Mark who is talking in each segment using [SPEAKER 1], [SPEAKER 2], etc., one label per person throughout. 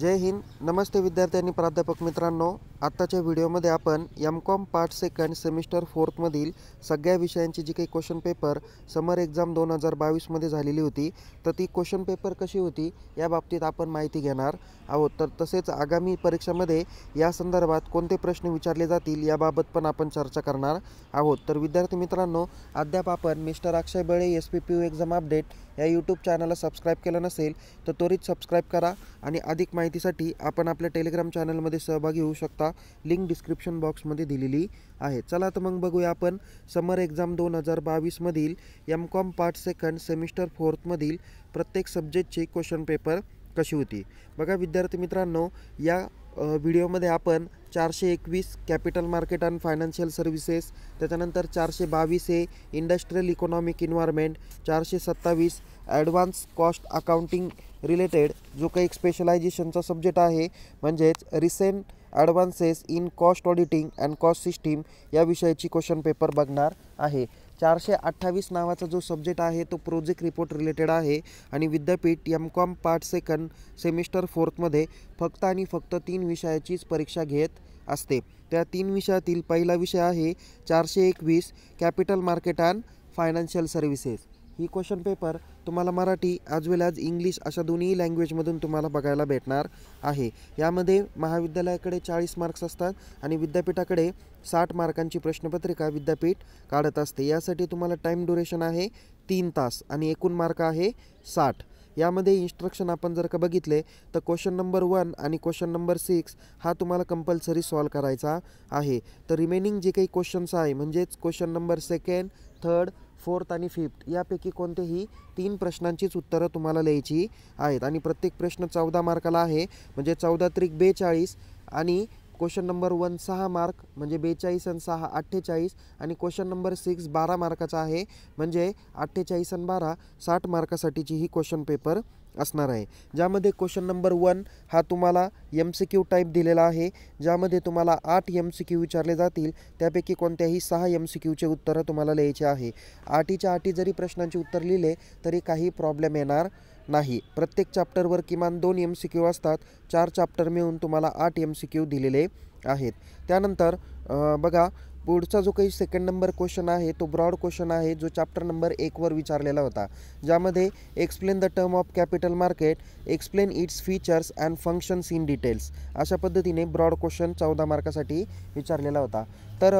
[SPEAKER 1] जय हिंद नमस्ते विद्यार्थ्यांनी प्राध्यापक मित्रांनो आत्ताच्या व्हिडिओमध्ये आपण M com part second semester फोर्थमधील सगळ्या विषयांची जी काही क्वेश्चन पेपर समर एक्झाम दोन हजार बावीसमध्ये झालेली होती तर ती क्वेश्चन पेपर कशी होती या बाबतीत आपण माहिती घेणार आहोत तर तसेच आगामी परीक्षेमध्ये या संदर्भात कोणते प्रश्न विचारले जातील याबाबत पण आपण चर्चा करणार आहोत तर विद्यार्थी मित्रांनो अद्याप आपण mister Akshay Bale S P P U exam update या यूट्यूब चॅनलला सबस्क्राईब केलं नसेल तर त्वरित सबस्क्राईब करा आणि अधिक माहितीसाठी आपण आपल्या टेलिग्राम चॅनलमध्ये सहभागी होऊ शकता लिंक डिस्क्रिप्शन बॉक्समध्ये दिलेली आहे चला तर मग बघूया आपण समर एक्झाम दोन हजार बावीसमधील M com part second semester फोर्थमधील प्रत्येक सब्जेक्टचे क्वेश्चन पेपर कशी होती बघा विद्यार्थी मित्रांनो या व्हिडिओमध्ये आपण चारशे एकवीस capital market and financial services त्याच्यानंतर चारशे बावीस हे इंडस्ट्रियल इकॉनॉमिक इन्व्हायरमेंट चारशे सत्तावीस ॲडव्हान्स कॉस्ट अकाउंटिंग रिलेटेड जो काही स्पेशलायझेशनचा सब्जेक्ट आहे म्हणजेच recent advances in cost auditing and cost system या विषयाची क्वेश्चन पेपर बघणार आहे चारशे अठ्ठावीस नावाचा जो सब्जेक्ट आहे तो प्रोजेक्ट रिपोर्ट रिलेटेड आहे आणि विद्यापीठ M com part second semester फोर्थमध्ये फक्त आणि फक्त तीन विषयाचीच परीक्षा घेत असते त्या तीन विषयातील पहिला विषय आहे चारशे एकवीस capital market and financial services ही क्वेश्चन पेपर तुम्हाला Marathi as well as English अशा दोन्ही लँग्वेजमधून तुम्हाला बघायला भेटणार आहे यामध्ये महाविद्यालयाकडे चाळीस मार्क्स असतात आणि विद्यापीठाकडे साठ मार्कांची प्रश्नपत्रिका विद्यापीठ काढत असते यासाठी तुम्हाला टाईम ड्युरेशन आहे तीन तास आणि एकूण मार्क आहे साठ यामध्ये इन्स्ट्रक्शन आपण जर का बघितले तर क्वेश्चन नंबर वन आणि क्वेश्चन नंबर सिक्स हा तुम्हाला कंपल्सरी सॉल्व करायचा आहे तर रिमेनिंग जे काही क्वेश्चन्स आहे म्हणजेच question number second third fourth आणि फिफ्थ यापैकी कोणतेही तीन प्रश्नांचीच उत्तरं तुम्हाला लिहायची आहेत आणि प्रत्येक प्रश्न चौदा मार्काला आहे म्हणजे चौदा त्रिक बेचाळीस आणि क्वेश्चन नंबर वन सहा मार्क म्हणजे बेचाळीस आणि सहा अठ्ठेचाळीस आणि क्वेश्चन नंबर सिक्स बारा मार्काचा आहे म्हणजे अठ्ठेचाळीस आणि बारा साठ मार्कासाठीची ही क्वेश्चन पेपर असणार आहे ज्यामध्ये क्वेश्चन नंबर वन हा तुम्हाला एम सी क्यू टाईप दिलेला आहे ज्यामध्ये तुम्हाला आठ एम सी क्यू विचारले जातील त्यापैकी कोणत्याही सहा एम सी क्यूचे उत्तरं तुम्हाला लिहायचे आहे आठीच्या आठी जरी प्रश्नांची उत्तर लिहिले तरी काही प्रॉब्लेम येणार नाही प्रत्येक चॅप्टरवर किमान दोन एम सी क्यू असतात चार चॅप्टर मिळून तुम्हाला आठ एम सी क्यू दिलेले आहेत त्यानंतर अं, बघा पुढचा जो काही सेकंड नंबर क्वेश्चन आहे तो ब्रॉड क्वेश्चन आहे जो चॅप्टर नंबर एकवर विचारलेला होता ज्यामध्ये explain the term of capital market explain its features and functions in details अशा पद्धतीने ब्रॉड क्वेश्चन चौदा मार्कासाठी विचारलेला होता तर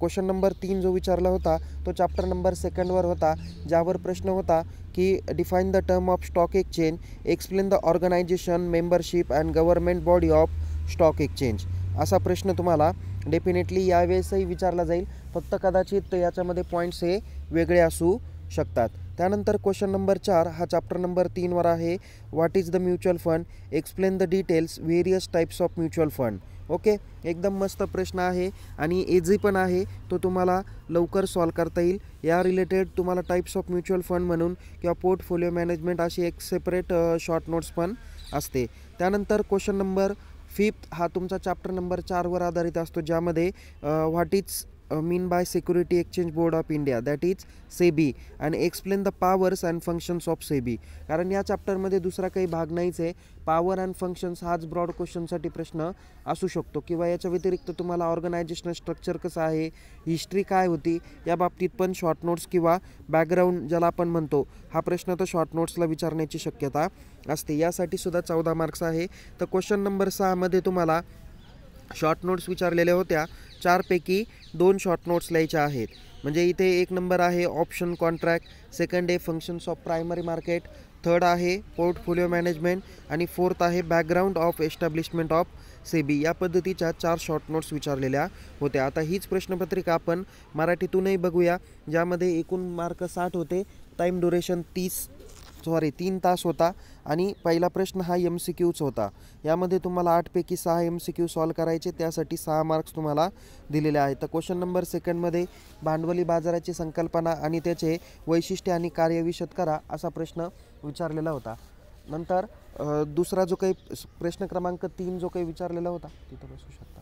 [SPEAKER 1] क्वेश्चन नंबर तीन जो विचारला होता तो चॅप्टर नंबर सेकंडवर होता ज्यावर प्रश्न होता की define the term of stock exchange explain the organisation membership and government body of stock exchange असा प्रश्न तुम्हाला डेफिनेटली यावेळेसही विचारला जाईल फक्त कदाचित याच्यामध्ये पॉईंट्स हे वेगळे असू शकतात त्यानंतर क्वेश्चन नंबर चार हा चॅप्टर नंबर तीनवर आहे what is the mutual fund explain the details various types of mutual fund okay एकदम मस्त प्रश्न आहे आणि एजी पण आहे तो तुम्हाला लवकर सॉल्व करता येईल या रिलेटेड तुम्हाला टाईप्स ऑफ म्युच्युअल फंड म्हणून किंवा पोर्टफोलिओ मॅनेजमेंट अशी एक सेपरेट शॉर्ट नोट्स पण असते त्यानंतर क्वेश्चन नंबर फिफ्थ हा तुमचा चॅप्टर नंबर चारवर आधारित असतो ज्यामध्ये what is mean by security exchange board of India that is SEBI and explain the powers and functions of SEBI कारण या चॅप्टरमध्ये दुसरा काही भाग नाहीच आहे पॉवर अँड फंक्शन्स हाच ब्रॉड क्वेश्चनसाठी प्रश्न असू शकतो किंवा याच्या व्यतिरिक्त तुम्हाला ऑर्गनायझेशनल स्ट्रक्चर कसं आहे हिस्ट्री काय होती या बाबतीत पण शॉर्ट नोट्स किंवा बॅकग्राऊंड ज्याला आपण म्हणतो हा प्रश्न तर शॉर्ट नोट्सला विचारण्याची शक्यता असते यासाठी सुद्धा चौदा मार्क्स आहे तर क्वेश्चन नंबर सहामध्ये तुम्हाला शॉर्ट नोट्स विचारलेल्या होत्या चारपैकी दोन शॉर्ट नोट्स लिहायच्या आहेत म्हणजे इथे एक नंबर आहे ऑप्शन कॉन्ट्रॅक्ट सेकंड आहे functions of primary market third आहे पोर्टफोलिओ मॅनेजमेंट आणि फोर्थ आहे background of establishment of SEBI या पद्धतीच्या चार शॉर्ट नोट्स विचारलेल्या होत्या आता हीच प्रश्नपत्रिका आपण मराठीतूनही बघूया ज्यामध्ये एकूण मार्क साठ होते टाईम ड्युरेशन तीस सॉरी तीन तास होता आणि पहिला प्रश्न हा एम सी क्यूच होता यामध्ये तुम्हाला आठपैकी सहा एम सी क्यू सॉल्व करायचे त्यासाठी सहा मार्क्स तुम्हाला दिलेले आहेत तर क्वेश्चन नंबर सेकंडमध्ये भांडवली बाजाराची संकल्पना आणि त्याचे वैशिष्ट्य आणि कार्यविषद करा असा प्रश्न विचारलेला होता नंतर दुसरा जो काही प्रश्न क्रमांक तीन जो काही विचारलेला होता तिथं बसू शकता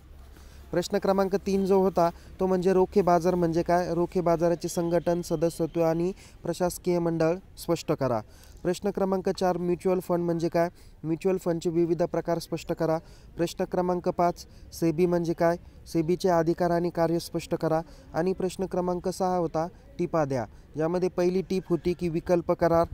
[SPEAKER 1] प्रश्न क्रमांक तीन जो होता तो म्हणजे रोखे बाजार म्हणजे काय रोखे बाजाराचे संघटन सदस्यत्व आणि प्रशासकीय मंडळ स्पष्ट करा प्रश्न क्रमांक चार म्युच्युअल फंड म्हणजे काय म्युच्युअल फंडचे विविध प्रकार स्पष्ट करा प्रश्न क्रमांक पाच सेबी म्हणजे काय सेबीचे अधिकार आणि कार्य स्पष्ट करा आणि प्रश्न क्रमांक सहा होता टिपा द्या यामध्ये पहिली टीप होती की विकल्प करार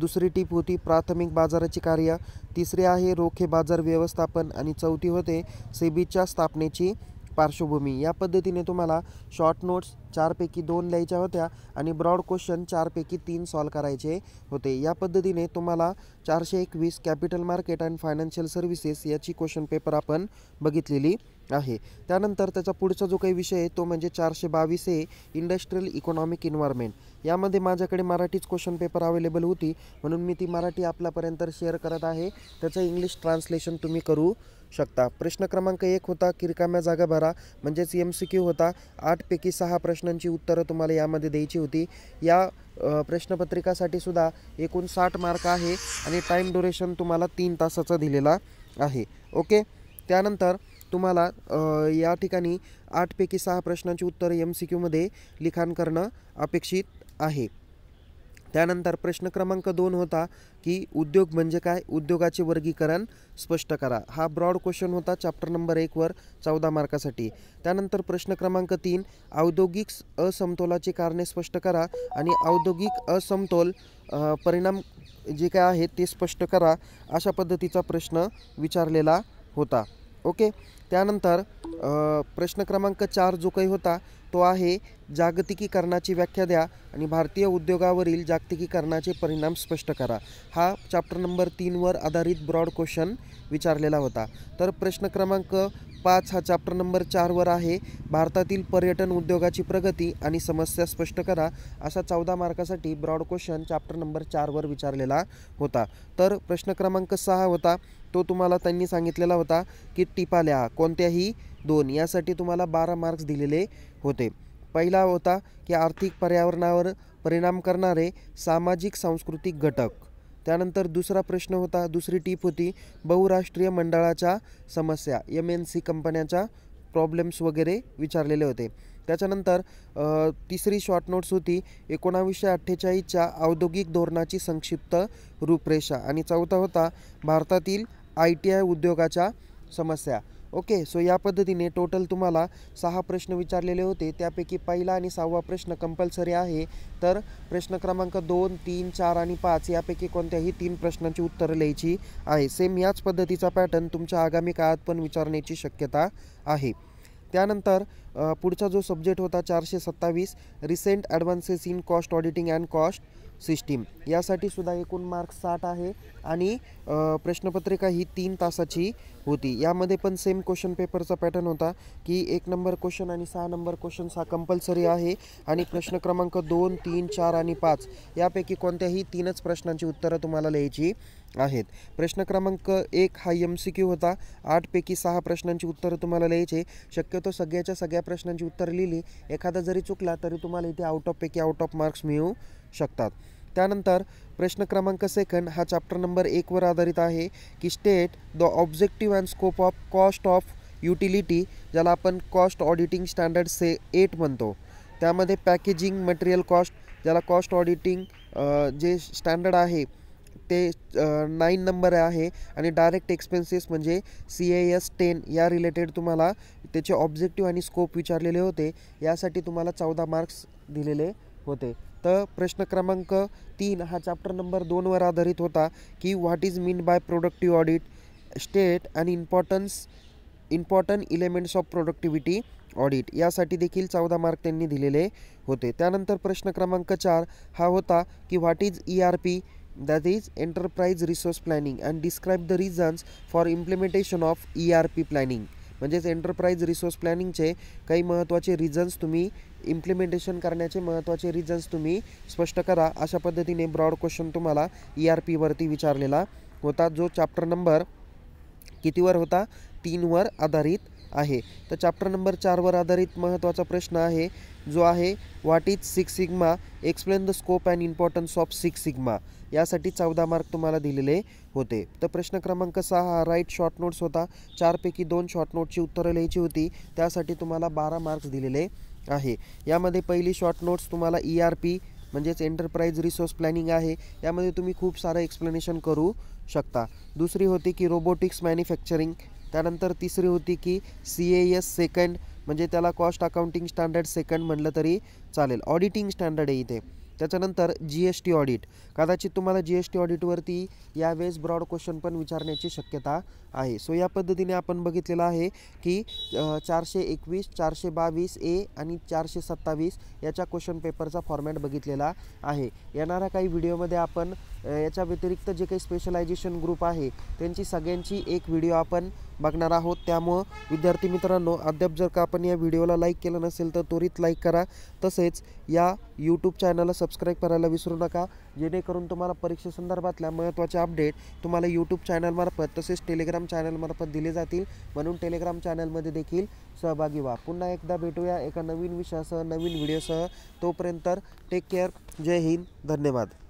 [SPEAKER 1] दुसरी टीप होती प्राथमिक बाजाराची कार्य तिसरी आहे रोखे बाजार व्यवस्थापन आणि चौथी होते सेबीच्या स्थापनेची पार्श्वभूमी या पद्धतीने तुम्हाला शॉर्ट नोट्स चारपैकी दोन लिहायच्या होत्या आणि ब्रॉड क्वेश्चन चारपैकी तीन सॉल्व करायचे होते या पद्धतीने तुम्हाला चारशे एकवीस capital market and financial services याची क्वेश्चन पेपर आपण बघितलेली आहे त्यानंतर त्याचा पुढचा जो काही विषय आहे तो म्हणजे चारशे बावीस ए इंडस्ट्रियल इकॉनॉमिक इन्व्हायरमेंट यामध्ये माझ्याकडे मराठीच क्वेश्चन पेपर अवेलेबल होती म्हणून मी ती मराठी आपल्यापर्यंत शेअर करत आहे त्याचं इंग्लिश ट्रान्सलेशन तुम्ही करू शकता प्रश्न क्रमांक एक होता की रिकाम्या जागा भरा म्हणजेच एम सी क्यू होता आठपैकी सहा प्रश्नांची उत्तरं तुम्हाला यामध्ये द्यायची होती या प्रश्नपत्रिकासाठी सुद्धा एकूण साठ मार्क आहे आणि टाईम ड्युरेशन तुम्हाला तीन तासाचा दिलेला आहे ओके त्यानंतर तुम्हाला या ठिकाणी आठपैकी सहा प्रश्नांची उत्तरं एम सी क्यूमध्ये लिखाण करणं अपेक्षित आहे त्यानंतर प्रश्न क्रमांक दोन होता की उद्योग म्हणजे काय उद्योगाचे वर्गीकरण स्पष्ट करा हा ब्रॉड क्वेश्चन होता चॅप्टर नंबर एकवर चौदा मार्कासाठी त्यानंतर प्रश्न क्रमांक तीन औद्योगिक असमतोलाची कारणे स्पष्ट करा आणि औद्योगिक असमतोल परिणाम जे काय आहेत ते स्पष्ट करा अशा पद्धतीचा प्रश्न विचारलेला होता ओके त्यानंतर प्रश्न क्रमांक चार जो काही होता तो आहे जागतिकीकरणाची व्याख्या द्या आणि भारतीय उद्योगावरील जागतिकीकरणाचे परिणाम स्पष्ट करा हा चॅप्टर नंबर तीनवर आधारित ब्रॉड क्वेश्चन विचारलेला होता तर प्रश्न क्रमांक पाच हा चॅप्टर नंबर चारवर आहे भारतातील पर्यटन उद्योगाची प्रगती आणि समस्या स्पष्ट करा असा चौदा मार्कासाठी ब्रॉड क्वेश्चन चॅप्टर नंबर चारवर विचारलेला होता तर प्रश्न क्रमांक सहा होता तो तुम्हाला त्यांनी सांगितलेला होता की टिपाल्या कोणत्याही दोन यासाठी तुम्हाला बारा मार्क्स दिलेले होते पहिला होता की आर्थिक पर्यावरणावर परिणाम करणारे सामाजिक सांस्कृतिक घटक त्यानंतर दुसरा प्रश्न होता दुसरी टीप होती बहुराष्ट्रीय मंडळाच्या समस्या एम एन सी कंपन्याच्या प्रॉब्लेम्स वगैरे विचारलेले होते त्याच्यानंतर तिसरी शॉर्ट नोट्स होती एकोणावीसशे अठ्ठेचाळीसच्या औद्योगिक धोरणाची संक्षिप्त रूपरेषा आणि चौथा होता भारतातील आय टी आय उद्योगाच्या समस्या ओके सो या पद्धतीने टोटल तुम्हाला सहा प्रश्न विचारलेले होते त्यापैकी पहिला आणि सहावा प्रश्न कंपल्सरी आहे तर प्रश्न क्रमांक दोन तीन चार आणि पाच यापैकी कोणत्याही तीन प्रश्नांची उत्तरं लिहायची आहे सेम याच पद्धतीचा पॅटर्न तुमच्या आगामी काळात पण विचारण्याची शक्यता आहे त्यानंतर पुढचा जो सब्जेक्ट होता चारशे सत्तावीस recent advances in cost auditing and cost system यासाठी सुद्धा एकूण मार्क्स साठ आहे आणि प्रश्नपत्रिका ही तीन तासाची होती यामध्ये पण सेम क्वेश्चन पेपरचा पॅटर्न होता की एक नंबर क्वेश्चन आणि सहा नंबर क्वेश्चन हा कंपल्सरी आहे आणि प्रश्न क्रमांक दोन तीन चार आणि पाच यापैकी कोणत्याही तीनच प्रश्नांची उत्तरं तुम्हाला लिहायची आहेत प्रश्न क्रमांक एक हा एम सी क्यू होता आठपैकी सहा प्रश्नांची उत्तरं तुम्हाला लिहायची शक्यतो सगळ्याच्या सगळ्या प्रश्नांची उत्तरं लिहिली एखादा जरी चुकला तरी तुम्हाला इथे out of out of marks मिळू शकतात त्यानंतर प्रश्न क्रमांक सेकंड हा चॅप्टर नंबर एकवर आधारित आहे की state the objective and scope of cost of utility ज्याला आपण कॉस्ट ऑडिटिंग स्टँडर्ड से एट म्हणतो त्यामध्ये पॅकेजिंग मटेरियल कॉस्ट ज्याला कॉस्ट ऑडिटिंग जे स्टँडर्ड आहे ते नाईन नंबर आहे आणि डायरेक्ट एक्सपेन्सेस म्हणजे सी ए एस टेन या रिलेटेड तुम्हाला त्याचे ऑब्जेक्टिव्ह आणि स्कोप विचारलेले होते यासाठी तुम्हाला चौदा मार्क्स दिलेले होते तर प्रश्न क्रमांक तीन हा चॅप्टर नंबर दोनवर आधारित होता की what is mean by productive audit state आणि importance important elements of productivity audit यासाठी देखील चौदा मार्क त्यांनी दिलेले होते त्यानंतर प्रश्न क्रमांक चार हा होता की what is E R P that is enterprise resource planning and describe the reasons for implementation of E R P planning म्हणजेच एंटरप्राईज रिसोर्स प्लॅनिंगचे काही महत्त्वाचे रिझन्स तुम्ही इम्प्लिमेंटेशन करण्याचे महत्त्वाचे रिझन्स तुम्ही स्पष्ट करा अशा पद्धतीने ब्रॉड क्वेश्चन तुम्हाला ई e आर पीवरती विचारलेला होता जो चॅप्टर नंबर कितीवर होता तीनवर आधारित आहे तर चॅप्टर नंबर चारवर आधारित महत्त्वाचा प्रश्न आहे जो आहे what is six sigma explain the scope and importance of six sigma यासाठी चौदा मार्क तुम्हाला दिलेले होते तर प्रश्न क्रमांक सहा हा राईट शॉर्ट नोट्स होता चारपैकी दोन शॉर्ट नोटची उत्तरं लिहायची होती त्यासाठी तुम्हाला बारा मार्क्स दिलेले आहे यामध्ये पहिली शॉर्ट नोट्स तुम्हाला ई आर पी म्हणजेच एंटरप्राईज रिसोर्स प्लॅनिंग आहे यामध्ये तुम्ही खूप सारं एक्सप्लेनेशन करू शकता दुसरी होती की रोबोटिक्स मॅन्युफॅक्चरिंग त्यानंतर तिसरी होती की सी ए एस सेकंड म्हणजे त्याला कॉस्ट अकाउंटिंग स्टँडर्ड सेकंड म्हणलं तरी चालेल ऑडिटिंग स्टँडर्ड आहे इथे त्याच्यानंतर जी एस टी ऑडिट कदाचित तुम्हाला जी एस टी ऑडिटवरती यावेळेस ब्रॉड क्वेश्चन पण विचारण्याची शक्यता आहे सो या पद्धतीने आपण बघितलेलं आहे की चारशे एकवीस चारशे बावीस ए आणि चारशे सत्तावीस याच्या क्वेश्चन पेपरचा फॉर्मॅट बघितलेला आहे येणाऱ्या काही व्हिडिओमध्ये आपण याच्या व्यतिरिक्त जे काही स्पेशलायझेशन ग्रुप आहे त्यांची सगळ्यांची एक व्हिडिओ आपण बघणार आहोत त्यामुळं विद्यार्थी मित्रांनो अद्याप जर का आपण या व्हिडिओला लाईक केलं नसेल तर त्वरित लाईक करा तसेच या यूट्यूब चॅनलला सबस्क्राईब करायला विसरू नका जेणेकरून तुम्हाला परीक्षेसंदर्भातल्या महत्त्वाचे अपडेट तुम्हाला यूट्यूब चॅनलमार्फत तसेच टेलिग्राम चॅनलमार्फत दिले जातील म्हणून टेलिग्राम चॅनलमध्ये देखील सहभागी व्हा पुन्हा एकदा भेटूया एका नवीन विषयासह नवीन व्हिडिओसह तोपर्यंत टेक केअर जय हिंद धन्यवाद